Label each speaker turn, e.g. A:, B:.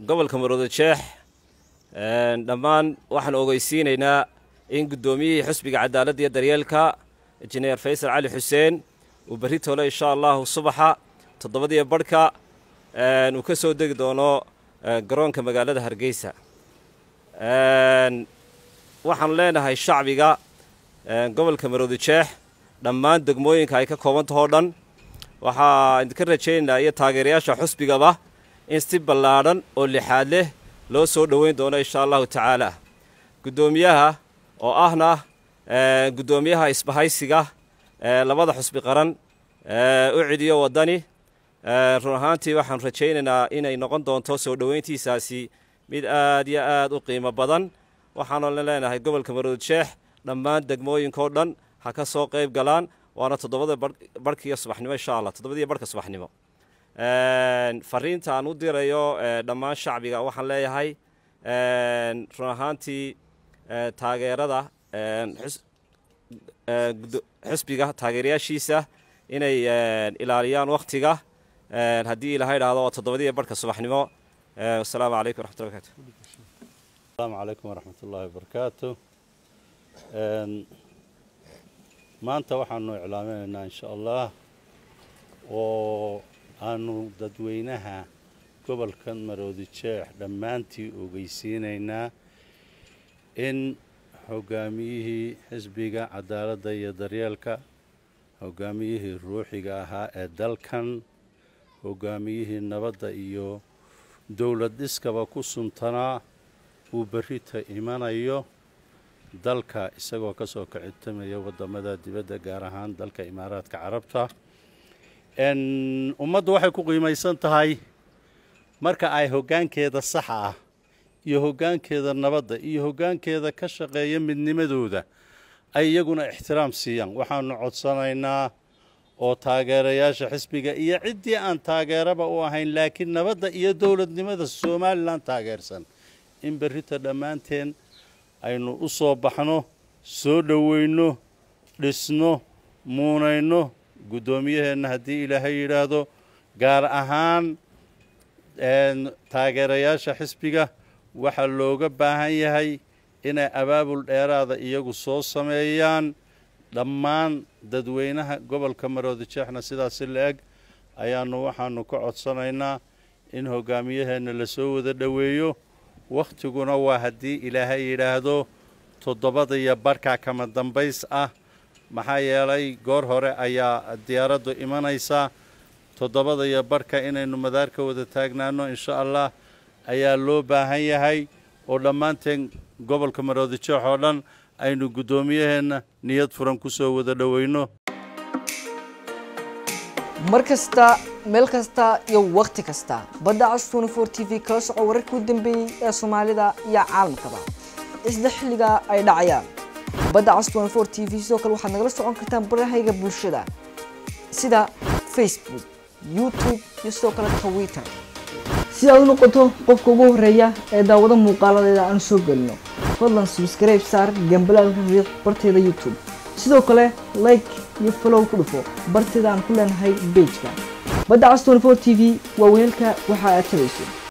A: gobolka maroodo jeex dhammaan waxaan ogeysiinaynaa in guddoomiyihii xusbiga cadaaladda iyo daryeelka injineer faysal cali xuseen uu berri tole insha allahu subaxa toddobadiiyo barhka uu ka soo degi doono garoonka magaalada hargeysa waxaan leenahay shacbiga gobolka maroodo jeex dhammaan degmooyinka ay ka koobantaho dhan waxaa idinka rajaynaynaa iyo taageerayaasha xusbigaba in si ballaadhan oo lixaad leh loo soo dhoweyn doono inshaa allahu tacaala guddoomiyaha oo ahna eh, guddoomiyaha isbahaysiga eh, labada xusbi qaran eh, u cidiyo waddani run ahaantii waxaan rajaynaynaa inay noqon doonto soo dhoweyntiisaasi mid aad iyo aad u qiimo badan waxaanuna leenahay gobolka marood sheex dhammaan degmooyinkao dhan ha ka soo qayb galaan waana toddobada barhkiiyo subaxnimo insha allah toddobadiiyo barka subaxnimo fariinta aan u dirayo eh, dhammaan shacbiga waxaan leeyahay run ahaantii eh, taageerada xisbiga eh, taageerayaashiisa inay ilaaliyaan wakhtiga haddii ilaha idhaahdo waa toddobadiiyo barhka subaxnimo wasalaamu calaykum waraxmat lla asalaamu
B: calaykum waraxmat ullaahi wabarakaatu maanta waxaanu iclaameynaynaa insha allah oo aanu dadweynaha gobolkan maroodi jeex dhammaantii ogeysiinaynaa in hogaamiyihii xisbiga cadaaladda iyo daryeelka hogaamiyihii ruuxiga ahaa ee dalkan hogaamiyihii nabadda iyo dowlad dhiskaba ku suntanaa uu berrita imanayo dalka isagoo ka soo kicitamaya waddamada dibadda gaar ahaan dalka imaaraadka carabta ummaddu waxay ku qiimaysan tahay marka ay hoggaankeeda saxa ah iyo hoggaankeeda nabadda iyo hoggaankeeda ka shaqeeya midnimadooda ay iyaguna ixtiraam siiyaan waxaanu codsanaynaa oo taageerayaasha xisbiga iyo ciddii aan taageeraba u ahayn laakiin nabadda iyo dowladnimada somalilan taageersan in berrita dhammaanteen aynu u soo baxno soo dhoweyno dhisno muunayno guddoomiyaheenna haddii ilaahay yidhaahdo gaar ahaan taageerayaasha xisbiga waxaa looga baahan yahay inay abaabul dheeraada iyagu soo sameeyaan dhammaan dadweynaha gobolka marooda jeexna sidaasi la eg ayaannu waxaanu ka codsanaynaa in hoggaamiyaheenna lasoo wada dhoweeyo wakhtiguna waa haddii ilaahay yidhaahdo toddobada iyo barhkaa kama dambays ah maxaa yeelay goor hore ayaa diyaaraddu imanaysaa toddobada iyo barhka inaynu madaarka wada taagnaano insha allah ayaa loo baahan yahay oo dhammaanteen gobolka maroodi oo dhan aynu guddoomiyaheenna niyad furan ku soo wada dhoweyno
C: mar kasta meel kasta iyo wakhti kasta badda castuna t v kala soco wararkii u dambeeyey ee soomaalida iyo caalamkaba isla xilliga ay dhacayaan badda caswan t v sidoo kale waxaad nagala socon kartaan barahayga bulshada sida facebook youtube iyo sidoo kale twitter si aad u noqoto qofka ugu horeeya ee daawado muuqaaladeeda aan soo gelino fadlan subscribe saar gambalaalka riiq barteeda youtube sidoo kale like iyo falow ku dhufo barteeda aan ku leenahay bejka badda cas for t v waa weelka waxa aad tabayso